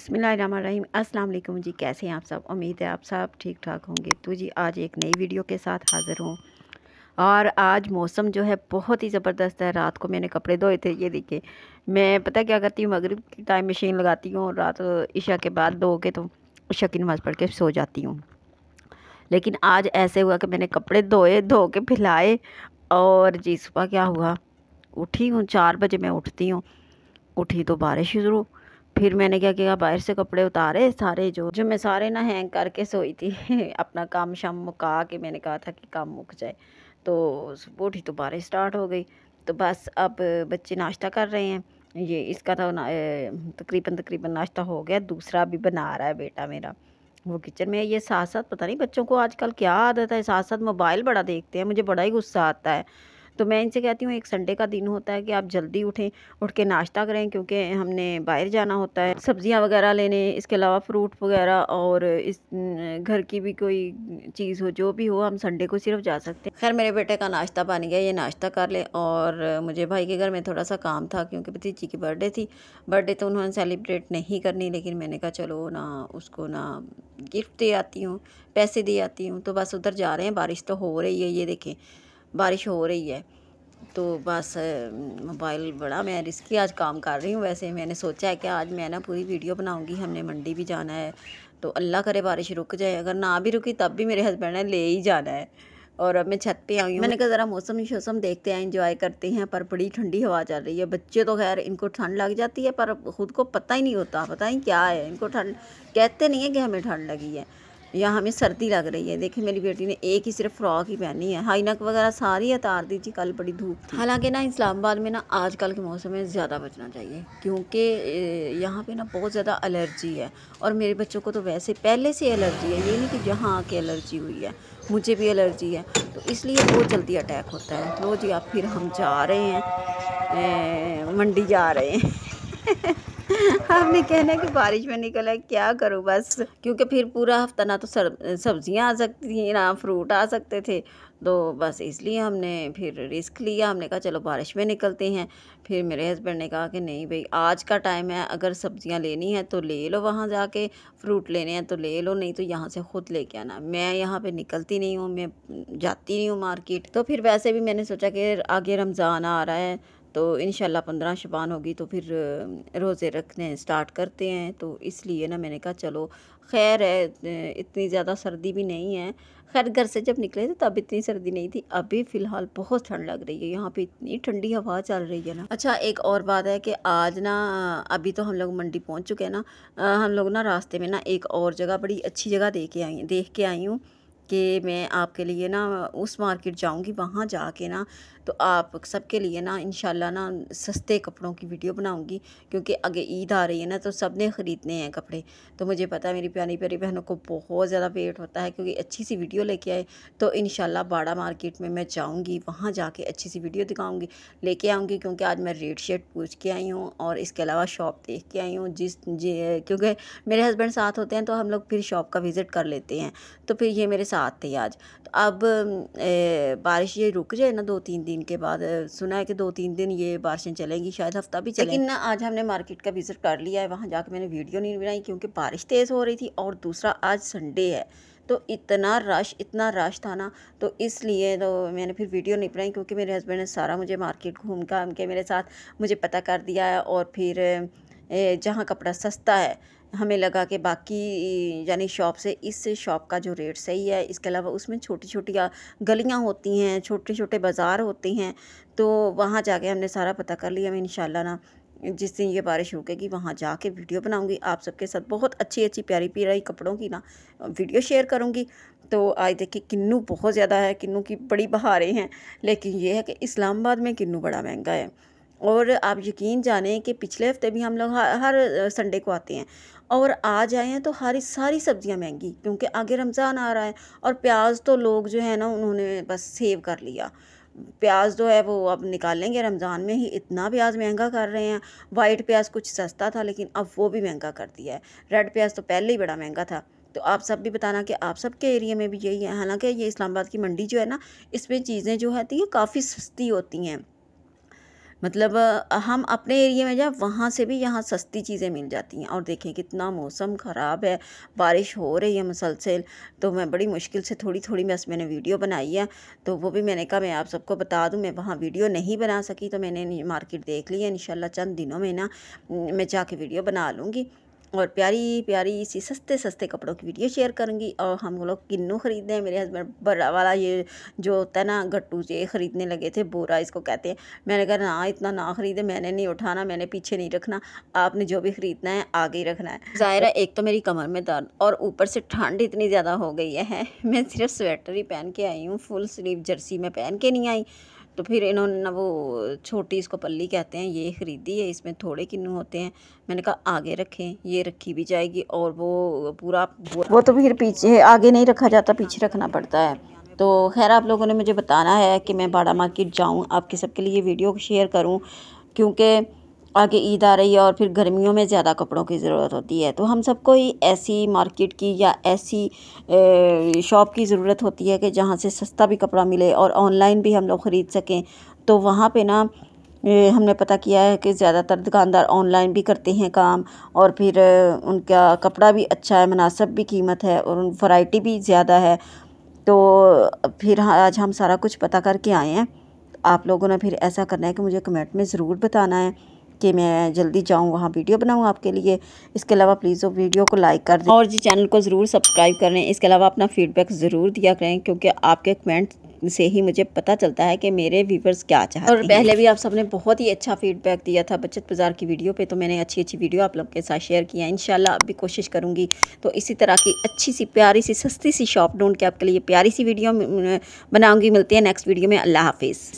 अस्सलाम वालेकुम जी कैसे हैं आप सब उम्मीद है आप सब ठीक ठाक होंगे तो जी आज एक नई वीडियो के साथ हाज़िर हूँ और आज मौसम जो है बहुत ही ज़बरदस्त है रात को मैंने कपड़े धोए थे ये देखिए मैं पता क्या करती हूँ मगरब की टाइम मशीन लगाती हूँ रात इशा के बाद धो के तो ईशा की नमाज़ पढ़ के सो जाती हूँ लेकिन आज ऐसे हुआ कि मैंने कपड़े धोए धो के फैलाए और जी सुबह क्या हुआ उठी हूँ चार बजे मैं उठती हूँ उठी तो बारिश शुरू फिर मैंने क्या किया बाहर से कपड़े उतारे सारे जो जो मैं सारे ना हैंग करके सोई थी अपना काम शाम मुका के मैंने कहा था कि काम मुक जाए तो वो ठीक तो बारिश स्टार्ट हो गई तो बस अब बच्चे नाश्ता कर रहे हैं ये इसका तो तकरीबन तकरीबन नाश्ता हो गया दूसरा भी बना रहा है बेटा मेरा वो किचन में ये साथ साथ पता नहीं बच्चों को आजकल क्या आदत है साथ साथ मोबाइल बड़ा देखते हैं मुझे बड़ा ही गुस्सा आता है तो मैं इनसे कहती हूँ एक संडे का दिन होता है कि आप जल्दी उठें उठ के नाश्ता करें क्योंकि हमने बाहर जाना होता है सब्ज़ियाँ वगैरह लेने इसके अलावा फ्रूट वगैरह और इस घर की भी कोई चीज़ हो जो भी हो हम संडे को सिर्फ जा सकते हैं खैर मेरे बेटे का नाश्ता पानी गया ये नाश्ता कर ले और मुझे भाई के घर में थोड़ा सा काम था क्योंकि भतीजी की बर्थडे थी बर्थडे तो उन्होंने सेलिब्रेट नहीं करनी लेकिन मैंने कहा चलो ना उसको ना गिफ्ट दे आती हूँ पैसे दे आती हूँ तो बस उधर जा रहे हैं बारिश तो हो रही है ये देखें बारिश हो रही है तो बस मोबाइल बड़ा मैं रिस्की आज काम कर रही हूँ वैसे मैंने सोचा है कि आज मैं ना पूरी वीडियो बनाऊँगी हमने मंडी भी जाना है तो अल्लाह करे बारिश रुक जाए अगर ना भी रुकी तब भी मेरे हस्बैंड ने ले ही जाना है और अब मैं छत पे आई हूँ मैंने कहा ज़रा मौसम शौसम देखते हैं इंजॉय करते हैं पर बड़ी ठंडी हवा चल रही है बच्चे तो खैर इनको ठंड लग जाती है पर खुद को पता ही नहीं होता पता ही क्या है इनको ठंड कहते नहीं है कि हमें ठंड लगी है या हमें सर्दी लग रही है देखिए मेरी बेटी ने एक ही सिर्फ फ्रॉक ही पहनी है हाईनक वगैरह सारी उतार दी थी कल बड़ी धूप थी हालांकि ना इस्लामाबाद में ना आजकल के मौसम में ज़्यादा बचना चाहिए क्योंकि यहाँ पे ना बहुत ज़्यादा एलर्जी है और मेरे बच्चों को तो वैसे पहले से एलर्जी है ये नहीं कि जहाँ आके एलर्जी हुई है मुझे भी एलर्जी है तो इसलिए बहुत जल्दी अटैक होता है रोज तो या फिर हम जा रहे हैं मंडी जा रहे हैं हमने कहना है कि बारिश में निकला क्या करूँ बस क्योंकि फिर पूरा हफ्ता ना तो सब्जियाँ आ सकती थी ना फ्रूट आ सकते थे तो बस इसलिए हमने फिर रिस्क लिया हमने कहा चलो बारिश में निकलते हैं फिर मेरे हस्बैंड ने कहा कि नहीं भाई आज का टाइम है अगर सब्जियां लेनी है तो ले लो वहाँ जाके फ्रूट लेने हैं तो ले लो नहीं तो यहाँ से ख़ुद लेके आना मैं यहाँ पे निकलती नहीं हूँ मैं जाती नहीं हूँ मार्केट तो फिर वैसे भी मैंने सोचा कि आगे रमज़ान आ रहा है तो इन पंद्रह शबान होगी तो फिर रोज़े रखने स्टार्ट करते हैं तो इसलिए ना मैंने कहा चलो खैर है इतनी ज़्यादा सर्दी भी नहीं है खैर घर से जब निकले थे तब इतनी सर्दी नहीं थी अभी फ़िलहाल बहुत ठंड लग रही है यहाँ पे इतनी ठंडी हवा चल रही है ना अच्छा एक और बात है कि आज ना अभी तो हम लोग मंडी पहुँच चुके हैं ना हम लोग ना रास्ते में ना एक और जगह बड़ी अच्छी जगह देख के आई देख के आई हूँ कि मैं आपके लिए ना उस मार्केट जाऊंगी वहाँ जाके ना तो आप सबके लिए ना इन ना सस्ते कपड़ों की वीडियो बनाऊंगी क्योंकि आगे ईद आ रही है ना तो सब ने ख़रीदने हैं कपड़े तो मुझे पता है मेरी प्यारी प्यारी बहनों को बहुत ज़्यादा वेट होता है क्योंकि अच्छी सी वीडियो लेके आए तो इन बाड़ा मार्केट में मैं जाऊँगी वहाँ जाके अच्छी सी वीडियो दिखाऊँगी लेके आऊँगी क्योंकि आज मैं रेड शर्ट पूछ के आई हूँ और इसके अलावा शॉप देख के आई हूँ जिस क्योंकि मेरे हस्बैंड साथ होते हैं तो हम लोग फिर शॉप का विज़िट कर लेते हैं तो फिर ये मेरे साथ थे आज तो अब ए, बारिश ये रुक जाए ना दो तीन दिन के बाद सुना है कि दो तीन दिन ये बारिशें चलेंगी शायद हफ्ता भी चलेगी लेकिन ना आज हमने मार्केट का विज़िट कर लिया है वहाँ जाके मैंने वीडियो नहीं बनाई क्योंकि बारिश तेज़ हो रही थी और दूसरा आज संडे है तो इतना रश इतना रश था ना तो इसलिए तो मैंने फिर वीडियो नहीं बनाई क्योंकि मेरे हस्बैंड ने सारा मुझे मार्केट घूम घाम के मेरे साथ मुझे पता कर दिया है और फिर जहाँ कपड़ा सस्ता है हमें लगा कि बाकी यानी शॉप से इस शॉप का जो रेट सही है इसके अलावा उसमें छोटी छोटी गलियाँ होती हैं छोटे छोटे बाज़ार होते हैं तो वहाँ जाके हमने सारा पता कर लिया इन ना जिस दिन ये बारिश रुकेगी वहाँ जाके वीडियो बनाऊँगी आप सबके साथ बहुत अच्छी अच्छी प्यारी प्यारी कपड़ों की ना वीडियो शेयर करूँगी तो आज देखिए किन्नू बहुत ज़्यादा है किन्नू की बड़ी बहारें हैं लेकिन ये है कि इस्लामाबाद में किन्नू बड़ा महंगा है और आप यकीन जाने कि पिछले हफ्ते भी हम लोग हर संडे को आते हैं और आ जाए तो हरी सारी सब्ज़ियाँ महंगी क्योंकि आगे रमज़ान आ रहा है और प्याज तो लोग जो है ना उन्होंने बस सेव कर लिया प्याज जो है वो अब निकालेंगे रमज़ान में ही इतना प्याज महंगा कर रहे हैं वाइट प्याज कुछ सस्ता था लेकिन अब वो भी महंगा कर दिया है रेड प्याज तो पहले ही बड़ा महंगा था तो आप सब भी बताना कि आप सब के एरिया में भी यही है हालांकि ये इस्लामाबाद की मंडी जो है ना इसमें चीज़ें जो है ये काफ़ी सस्ती होती हैं मतलब हम अपने एरिया में जाए वहाँ से भी यहाँ सस्ती चीज़ें मिल जाती हैं और देखें कितना मौसम ख़राब है बारिश हो रही है मुसलसल तो मैं बड़ी मुश्किल से थोड़ी थोड़ी बस मैंने वीडियो बनाई है तो वो भी मैंने कहा मैं आप सबको बता दूँ मैं वहाँ वीडियो नहीं बना सकी तो मैंने मार्केट देख ली है इन चंद दिनों में ना मैं जाके वीडियो बना लूँगी और प्यारी प्यारी सी सस्ते सस्ते कपड़ों की वीडियो शेयर करूँगी और हम लोग किन्नू खरीदे हैं मेरे हस्बैंड बड़ा वाला ये जो होता है ना गट्टू से ख़रीदने लगे थे बोरा इसको कहते हैं मैंने कहा ना इतना ना ख़रीदे मैंने नहीं उठाना मैंने पीछे नहीं रखना आपने जो भी ख़रीदना है आगे ही रखना है ज़ाहिर है एक तो मेरी कमर में दर्द और ऊपर से ठंड इतनी ज़्यादा हो गई है मैं सिर्फ स्वेटर ही पहन के आई हूँ फुल स्लीव जर्सी में पहन के नहीं आई तो फिर इन्होंने ना वो छोटी इसको पल्ली कहते हैं ये ख़रीदी है इसमें थोड़े किन्नू होते हैं मैंने कहा आगे रखें ये रखी भी जाएगी और वो पूरा वो तो फिर पीछे आगे नहीं रखा जाता पीछे रखना पड़ता है तो खैर आप लोगों ने मुझे बताना है कि मैं बाड़ा मार्केट जाऊँ आपके सबके लिए वीडियो शेयर करूँ क्योंकि आगे ईद आ रही है और फिर गर्मियों में ज़्यादा कपड़ों की ज़रूरत होती है तो हम सबको ही ऐसी मार्केट की या ऐसी शॉप की ज़रूरत होती है कि जहाँ से सस्ता भी कपड़ा मिले और ऑनलाइन भी हम लोग ख़रीद सकें तो वहाँ पे ना हमने पता किया है कि ज़्यादातर दुकानदार ऑनलाइन भी करते हैं काम और फिर उनका कपड़ा भी अच्छा है मुनासब भी कीमत है और वाइटी भी ज़्यादा है तो फिर हाँ, आज हम सारा कुछ पता करके आए हैं आप लोगों ने फिर ऐसा करना है कि मुझे कमेंट में ज़रूर बताना है कि मैं जल्दी जाऊँ वहाँ वीडियो बनाऊँ आपके लिए इसके अलावा प्लीज़ वो वीडियो को लाइक कर दें और जी चैनल को ज़रूर सब्सक्राइब करें इसके अलावा अपना फीडबैक ज़रूर दिया करें क्योंकि आपके कमेंट से ही मुझे पता चलता है कि मेरे व्यूवर्स क्या चाहते हैं और पहले भी आप सबने बहुत ही अच्छा फीडबैक दिया था बचत बाज़ार की वीडियो पे तो मैंने अच्छी अच्छी वीडियो आप लोग के साथ शेयर किया है इन अब भी कोशिश करूँगी तो इसी तरह की अच्छी सी प्यारी सी सस्ती सी शॉप ढूंढ के आपके लिए प्यारी सी वीडियो बनाऊँगी मिलती है नेक्स्ट वीडियो में अल्लाह हाफिज़